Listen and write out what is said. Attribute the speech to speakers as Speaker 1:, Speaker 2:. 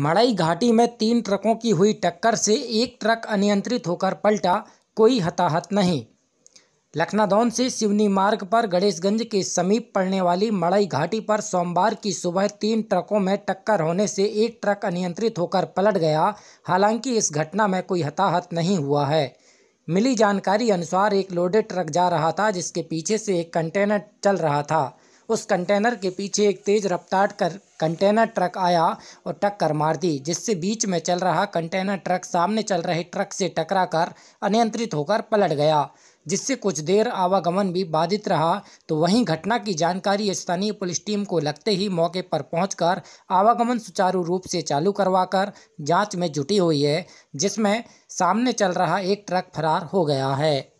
Speaker 1: मड़ई घाटी में तीन ट्रकों की हुई टक्कर से एक ट्रक अनियंत्रित होकर पलटा कोई हताहत नहीं लखनादौन से सिवनी मार्ग पर गणेशगंज के समीप पड़ने वाली मड़ई घाटी पर सोमवार की सुबह तीन ट्रकों में टक्कर होने से एक ट्रक अनियंत्रित होकर पलट गया हालांकि इस घटना में कोई हताहत नहीं हुआ है मिली जानकारी अनुसार एक लोडेड ट्रक जा रहा था जिसके पीछे से एक कंटेनर चल रहा था उस कंटेनर के पीछे एक तेज रफ्तार कर कंटेनर ट्रक आया और टक्कर मार दी जिससे बीच में चल रहा कंटेनर ट्रक सामने चल रहे ट्रक से टकरा कर अनियंत्रित होकर पलट गया जिससे कुछ देर आवागमन भी बाधित रहा तो वहीं घटना की जानकारी स्थानीय पुलिस टीम को लगते ही मौके पर पहुंचकर आवागमन सुचारू रूप से चालू करवाकर जांच में जुटी हुई है जिसमें सामने चल रहा एक ट्रक फरार हो गया है